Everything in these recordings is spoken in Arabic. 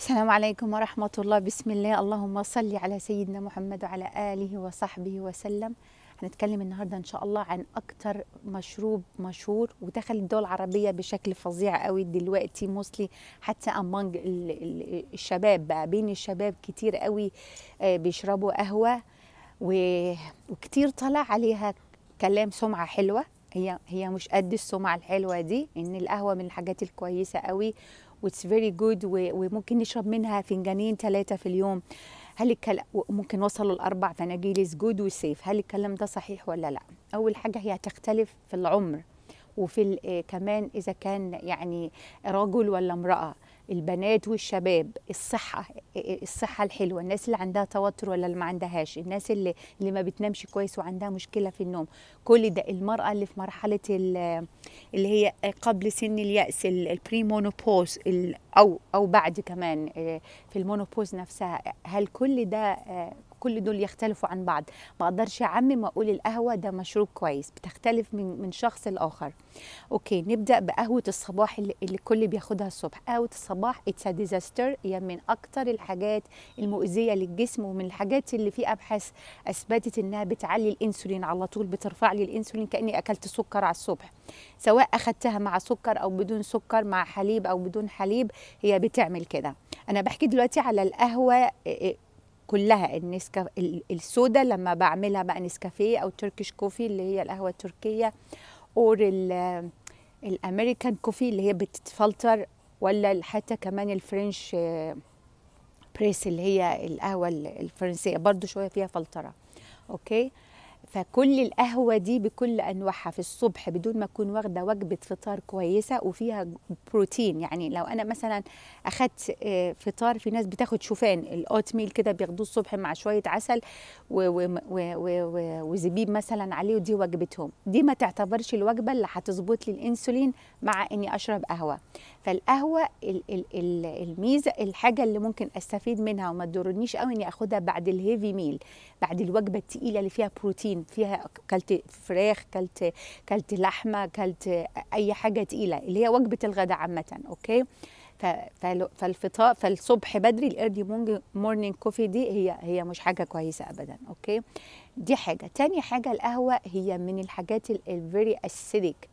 السلام عليكم ورحمة الله بسم الله اللهم صل على سيدنا محمد وعلى آله وصحبه وسلم هنتكلم النهاردة إن شاء الله عن أكتر مشروب مشهور ودخل الدول العربية بشكل فظيع قوي دلوقتي موصلي حتى أمانج الشباب بقى بين الشباب كتير قوي آه، بيشربوا قهوة وكتير طلع عليها كلام سمعة حلوة هي هي مش قد السمعة الحلوة دي إن القهوة من الحاجات الكويسة قوي واتس فيري جود وممكن نشرب منها فنجانين ثلاثه في اليوم هل الكلام ممكن وصلوا لاربع فناجيل از جود وسيف هل الكلام ده صحيح ولا لا اول حاجه هي هتختلف في العمر وفي إيه كمان اذا كان يعني رجل ولا امراه البنات والشباب الصحه الصحه الحلوه الناس اللي عندها توتر ولا اللي ما عندهاش الناس اللي اللي ما بتنامش كويس وعندها مشكله في النوم كل ده المراه اللي في مرحله اللي هي قبل سن الياس البريمونوبوز او او بعد كمان آه، في المونوبوز نفسها هل كل ده آه، كل دول يختلفوا عن بعض ما اقدرش اعمم واقول القهوه ده مشروب كويس بتختلف من من شخص لاخر اوكي نبدا بقهوه الصباح اللي الكل بياخدها الصبح قهوه الصباح اتس ديزاستر هي من اكتر الحاجات المؤذيه للجسم ومن الحاجات اللي في ابحاث اثبتت انها بتعلي الانسولين على طول بترفع لي الانسولين كاني اكلت سكر على الصبح سواء اخدتها مع سكر او بدون سكر مع حليب او بدون حليب هي بتعمل كده انا بحكي دلوقتي على القهوه كلها النسكاف السودا لما بعملها بقى نسكافيه او تركيش كوفي اللي هي القهوه التركيه او الامريكان كوفي اللي هي بتتفلتر ولا حتى كمان الفرنش بريس اللي هي القهوه الفرنسيه برضو شويه فيها فلتره اوكي فكل القهوه دي بكل انواعها في الصبح بدون ما اكون واخده وجبه فطار كويسه وفيها بروتين يعني لو انا مثلا اخدت آه، فطار في ناس بتاخد شوفان الاوت ميل كده بياخدوه الصبح مع شويه عسل وزبيب مثلا عليه ودي وجبتهم دي ما تعتبرش الوجبه اللي هتظبط لي الانسولين مع اني اشرب قهوه فالقهوه الميزه الحاجه اللي ممكن استفيد منها وما تضرنيش قوي اني اخدها بعد الهيفي ميل بعد الوجبه الثقيله اللي فيها بروتين كان فيها كلت فراخ كلت كلت لحمه كلت اي حاجه تقيله اللي هي وجبه الغداء عامه اوكي فالفطار فالصبح بدري الايرلي مورنينج كوفي دي هي هي مش حاجه كويسه ابدا اوكي دي حاجه تاني حاجه القهوه هي من الحاجات الفيري اسيديك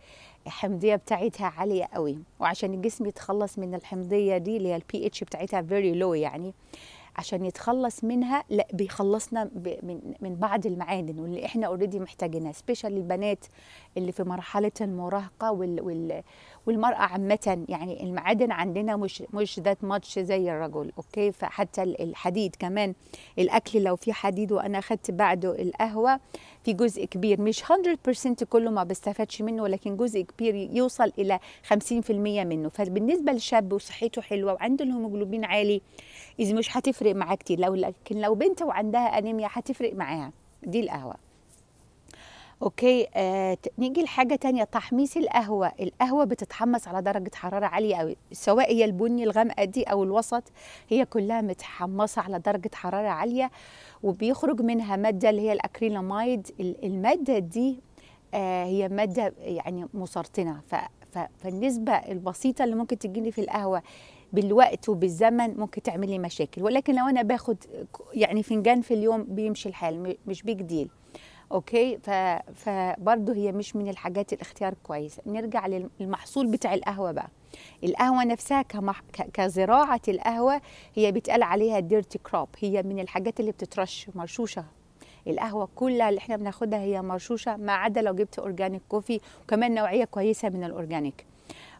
الحمضيه بتاعتها عاليه قوي وعشان الجسم يتخلص من الحمضيه دي اللي هي البي اتش بتاعتها فيري لو يعني عشان يتخلص منها لا بيخلصنا من من بعض المعادن واللي احنا اوريدي محتاجينها سبيشال البنات اللي في مرحله المراهقه وال وال والمراه عامه يعني المعادن عندنا مش مش ذات ماتش زي الرجل اوكي فحتى الحديد كمان الاكل لو في حديد وانا اخذت بعده القهوه في جزء كبير مش 100% كله ما بيستفادش منه ولكن جزء كبير يوصل الى 50% منه فبالنسبه للشاب وصحته حلوه وعنده الهيموجلوبين عالي اذا مش هتفرق معاه كتير لو لكن لو بنت وعندها انيميا هتفرق معاها دي القهوه اوكي آه نيجي لحاجه تانية تحميص القهوه القهوه بتتحمص على درجه حراره عاليه قوي سواء هي البني الغامقه دي او الوسط هي كلها متحمصه على درجه حراره عاليه وبيخرج منها ماده اللي هي الاكريلاميد الماده دي آه هي ماده يعني مسرطنه ف فالنسبه البسيطه اللي ممكن تجيني في القهوه بالوقت وبالزمن ممكن تعمل لي مشاكل ولكن لو انا باخد يعني فنجان في اليوم بيمشي الحال مش بيجديل ديل اوكي فبرضه هي مش من الحاجات الاختيار كويس نرجع للمحصول بتاع القهوه بقى القهوه نفسها كمح... كزراعه القهوه هي بيتقال عليها ديرتي كروب هي من الحاجات اللي بتترش مرشوشه القهوه كلها اللي احنا بناخدها هي مرشوشه ما عدا لو جبت اورجانيك كوفي وكمان نوعيه كويسه من الاورجانيك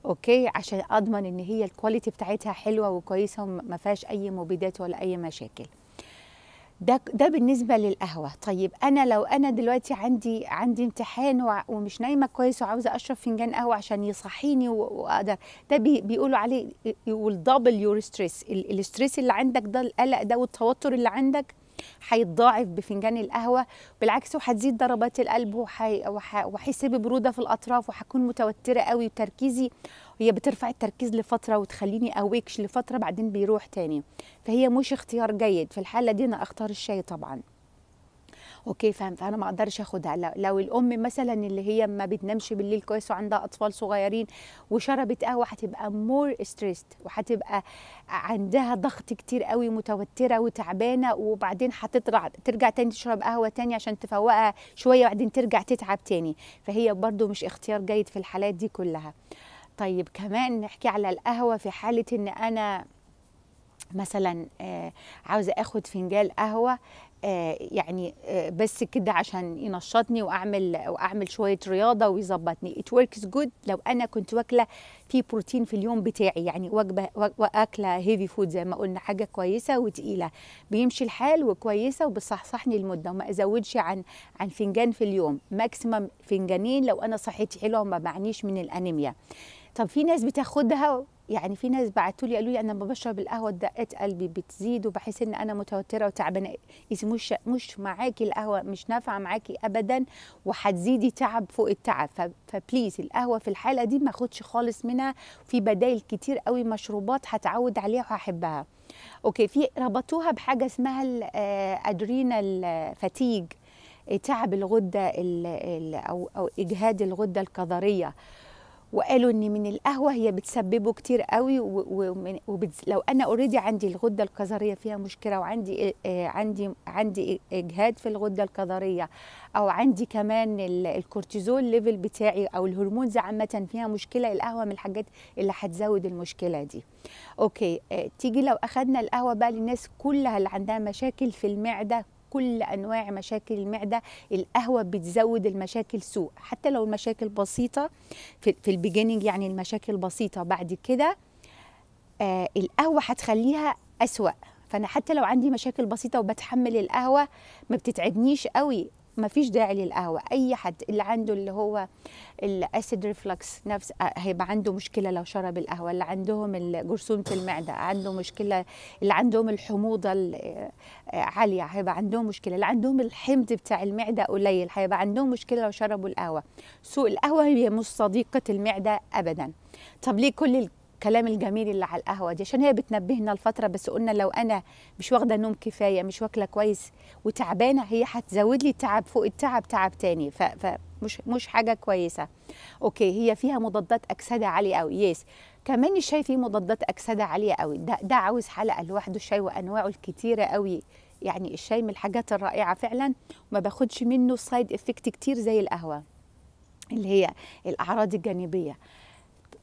اوكي عشان اضمن ان هي الكواليتي بتاعتها حلوه وكويسه وما فيهاش اي مبيدات ولا اي مشاكل ده ده بالنسبه للقهوه طيب انا لو انا دلوقتي عندي عندي امتحان ومش نايمه كويس وعاوزه اشرب فنجان قهوه عشان يصحيني واقدر ده بي بيقولوا عليه والدبل يور ستريس الاستريس اللي عندك ده القلق ده والتوتر اللي عندك هيتضاعف بفنجان القهوه بالعكس وهتزيد ضربات القلب وهيسبب بروده في الاطراف وهكون متوتره قوي وتركيزي هي بترفع التركيز لفتره وتخليني اويكش لفتره بعدين بيروح تاني فهي مش اختيار جيد في الحاله دي انا اختار الشاي طبعا اوكي فاهم فانا ما اقدرش اخدها لو الام مثلا اللي هي ما بتنامش بالليل كويس وعندها اطفال صغيرين وشربت قهوه هتبقى مور ستريسد وهتبقى عندها ضغط كتير قوي متوتره وتعبانه وبعدين هتطلع ترجع تاني تشرب قهوه تاني عشان تفوقها شويه وبعدين ترجع تتعب تاني فهي برده مش اختيار جيد في الحالات دي كلها طيب كمان نحكي على القهوة في حالة إن أنا مثلا آه، عاوزة أخد فنجان قهوة آه، يعني آه، بس كده عشان ينشطني واعمل واعمل شويه رياضه ويظبطني ات وركس جود لو انا كنت واكله في بروتين في اليوم بتاعي يعني وجبه واكله هيفي فود زي ما قلنا حاجه كويسه وتقيله بيمشي الحال وكويسه وبتصحصحني المده وما ازودش عن عن فنجان في اليوم ماكسيمم فنجانين لو انا صحتي حلوه وما بعنيش من الانيميا طب في ناس بتاخدها يعني في ناس بعتوا لي قالوا لي انا لما بشرب القهوه دقات قلبي بتزيد وبحس ان انا متوتره وتعبانه مش مش معاكي القهوه مش نافعه معاكي ابدا وهتزيدي تعب فوق التعب فبليز القهوه في الحاله دي ما اخدش خالص منها في بدائل كتير قوي مشروبات هتعود عليها وهحبها اوكي في ربطوها بحاجه اسمها الادرينال آه، آه، فاتيج تعب الغده او او اجهاد الغده الكظريه وقالوا ان من القهوه هي بتسببه كتير قوي ولو انا اوريدي عندي الغده الكظريه فيها مشكله وعندي عندي عندي اجهاد في الغده الكظريه او عندي كمان الكورتيزول ليفل بتاعي او الهرمونز عامه فيها مشكله القهوه من الحاجات اللي هتزود المشكله دي اوكي آه، تيجي لو اخدنا القهوه بقى للناس كلها اللي عندها مشاكل في المعده كل انواع مشاكل المعده القهوه بتزود المشاكل سوء حتى لو المشاكل بسيطه في, في البيجيننج يعني المشاكل بسيطه بعد كده آه القهوه هتخليها اسوا فانا حتى لو عندي مشاكل بسيطه وبتحمل القهوه ما بتتعبنيش قوي ما فيش داعي للقهوه اي حد اللي عنده اللي هو الاسيد ريفلكس نفس آه، هيبقى عنده مشكله لو شرب القهوه اللي عندهم جرثومه المعده عنده مشكله اللي عندهم الحموضه آه، عاليه هيبقى عندهم مشكله اللي عندهم الحمض بتاع المعده قليل هيبقى عندهم مشكله لو شربوا القهوه سوء القهوه هي مش صديقه المعده ابدا طب ليه كل الكلام الجميل اللي على القهوه دي عشان هي بتنبهنا لفتره بس قلنا لو انا مش واخده نوم كفايه مش واكله كويس وتعبانه هي هتزود لي تعب فوق التعب تعب تاني فمش مش حاجه كويسه اوكي هي فيها مضادات اكسده عاليه قوي يس كمان الشاي فيه مضادات اكسده عاليه قوي ده ده عاوز حلقه لوحده الشاي وانواعه الكتيره قوي يعني الشاي من الحاجات الرائعه فعلا وما باخدش منه سايد افكت كتير زي القهوه اللي هي الاعراض الجانبيه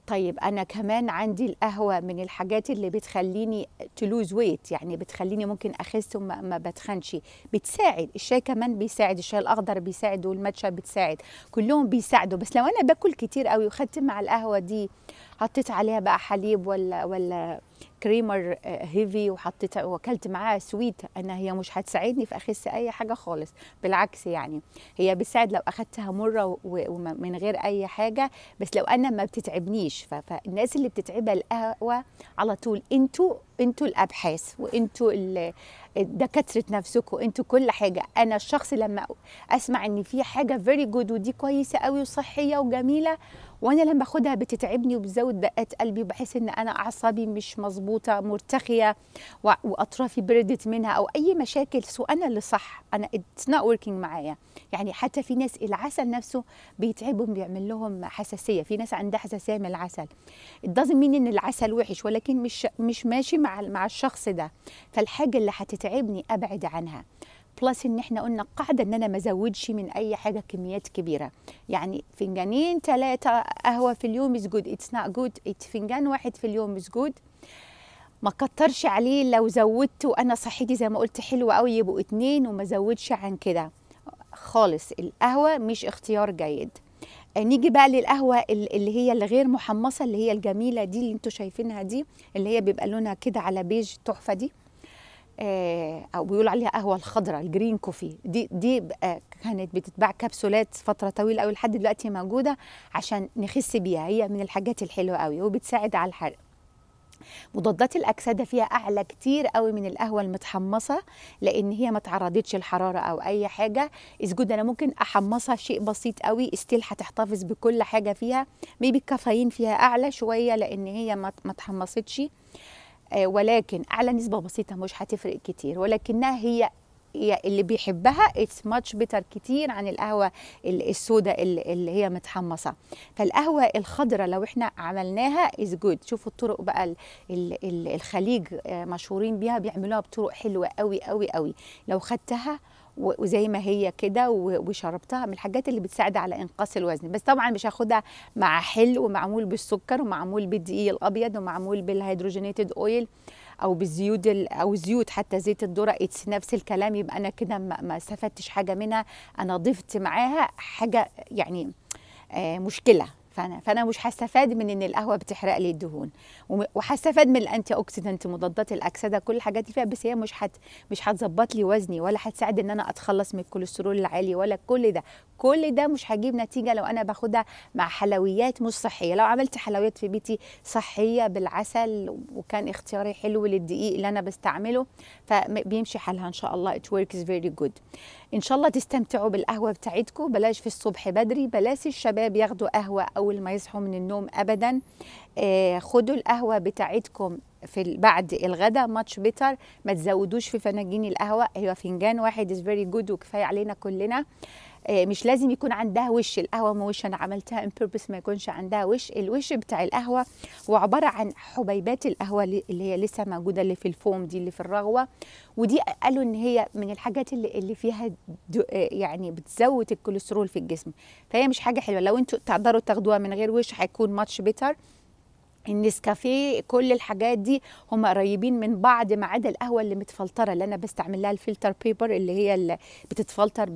طيب انا كمان عندي القهوه من الحاجات اللي بتخليني تلوز ويت يعني بتخليني ممكن اخس وما ما بتخنش بتساعد الشاي كمان بيساعد الشاي الاخضر بيساعد والماتشا بتساعد كلهم بيساعدوا بس لو انا باكل كتير قوي وخدت مع القهوه دي حطيت عليها بقى حليب ولا ولا كريمر هيفي وحطيت وكلت معاها سويت ان هي مش هتساعدني في اخس اي حاجه خالص بالعكس يعني هي بتساعد لو اخدتها مره ومن غير اي حاجه بس لو انا ما بتتعبنيش فالناس اللي بتتعبها القهوه على طول انتوا انتوا الابحاث وانتوا دكاتره نفسكم انتوا كل حاجه انا الشخص لما اسمع ان في حاجه فيري جود ودي كويسه قوي وصحيه وجميله وانا لما باخدها بتتعبني وبتزود دقات قلبي وبحس ان انا اعصابي مش مظبوطه مرتخيه واطرافي بردت منها او اي مشاكل سو انا اللي صح انا اتس نوت وركينج معايا يعني حتى في ناس العسل نفسه بيتعبهم بيعمل لهم حساسيه في ناس عندها حساسيه من العسل الدازنت مين ان العسل وحش ولكن مش مش ماشي مع مع الشخص ده فالحاجه اللي هتتعبني ابعد عنها بلس ان احنا قلنا قاعده ان انا ما ازودش من اي حاجه كميات كبيره يعني فنجانين ثلاثه قهوه في اليوم از جود اتس نوت جود فنجان واحد في اليوم از جود ما كترش عليه لو زودت وانا صحتي زي ما قلت حلوه قوي يبقوا اتنين وما زودش عن كده خالص القهوه مش اختيار جيد نيجي بقى للقهوه اللي هي الغير محمصه اللي هي الجميله دي اللي انتوا شايفينها دي اللي هي بيبقى لونها كده على بيج تحفه دي آه، او بيقولوا عليها قهوه الخضراء الجرين كوفي دي دي آه، كانت بتتباع كبسولات فتره طويله قوي لحد دلوقتي موجوده عشان نخس بيها هي من الحاجات الحلوه قوي وبتساعد على الحرق مضادات الاكسده فيها اعلى كتير قوي من القهوه المتحمصه لان هي ما تعرضتش للحراره او اي حاجه اسجود انا ممكن احمصها شيء بسيط قوي استيل هتحتفظ بكل حاجه فيها ميبي الكافيين فيها اعلى شويه لان هي ما تحمصتش آه، ولكن على نسبه بسيطه مش هتفرق كتير ولكنها هي اللي بيحبها اتس ماتش بيتر كتير عن القهوه السوداء اللي هي متحمصه فالقهوه الخضراء لو احنا عملناها از جود شوفوا الطرق بقى الخليج آه، مشهورين بيها بيعملوها بطرق حلوه قوي قوي قوي لو خدتها وزي ما هي كده وشربتها من الحاجات اللي بتساعد على انقاص الوزن بس طبعا مش هاخدها مع حل ومعمول بالسكر ومعمول بالدقيق الابيض ومعمول بالهيدروجينيتد اويل او بالزيوت او زيوت حتى زيت الذره اتس نفس الكلام يبقى انا كده ما استفدتش حاجه منها انا ضفت معاها حاجه يعني آه، مشكله فانا فانا مش هستفاد من ان القهوه بتحرق لي الدهون وهستفاد من الانتي اوكسيدنت مضادات الاكسده كل الحاجات اللي فيها بس هي مش حت مش هتظبط لي وزني ولا هتساعد ان انا اتخلص من الكوليسترول العالي ولا كل ده كل ده مش هجيب نتيجه لو انا باخدها مع حلويات مش صحيه لو عملت حلويات في بيتي صحيه بالعسل وكان اختياري حلو للدقيق اللي انا بستعمله فبيمشي حالها ان شاء الله it works very good ان شاء الله تستمتعوا بالقهوه بتاعتكم بلاش في الصبح بدري بلاش الشباب ياخدوا قهوه اول ما يصحوا من النوم ابدا آه خدوا القهوه بتاعتكم في بعد الغداء ماتش بيتر ما تزودوش في فناجين القهوه هي أيوة، فنجان واحد از فيري جود وكفايه علينا كلنا آه، مش لازم يكون عندها وش القهوه ما وش انا عملتها ان بيربس ما يكونش عندها وش الوش بتاع القهوه هو عباره عن حبيبات القهوه اللي هي لسه موجوده اللي في الفوم دي اللي في الرغوه ودي قالوا ان هي من الحاجات اللي اللي فيها آه، يعني بتزود الكوليسترول في الجسم فهي مش حاجه حلوه لو انتوا تقدروا تاخدوها من غير وش هيكون ماتش بيتر النسكافيه كل الحاجات دي هم قريبين من بعض ما عدا القهوه اللي متفلتره اللي انا بستعمل لها الفلتر بيبر اللي هي اللي بتتفلتر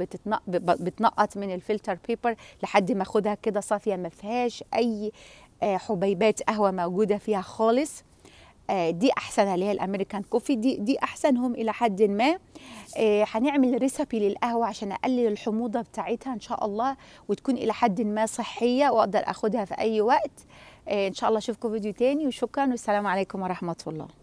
بتنقط من الفلتر بيبر لحد ما اخدها كده صافيه ما فيهاش اي آه، حبيبات قهوه موجوده فيها خالص آه، دي احسن اللي هي الامريكان كوفي دي دي احسنهم الى حد ما آه، هنعمل ريسبي للقهوه عشان اقلل الحموضه بتاعتها ان شاء الله وتكون الى حد ما صحيه واقدر اخدها في اي وقت ان شاء الله اشوفكم فيديو تاني وشكرا والسلام عليكم ورحمه الله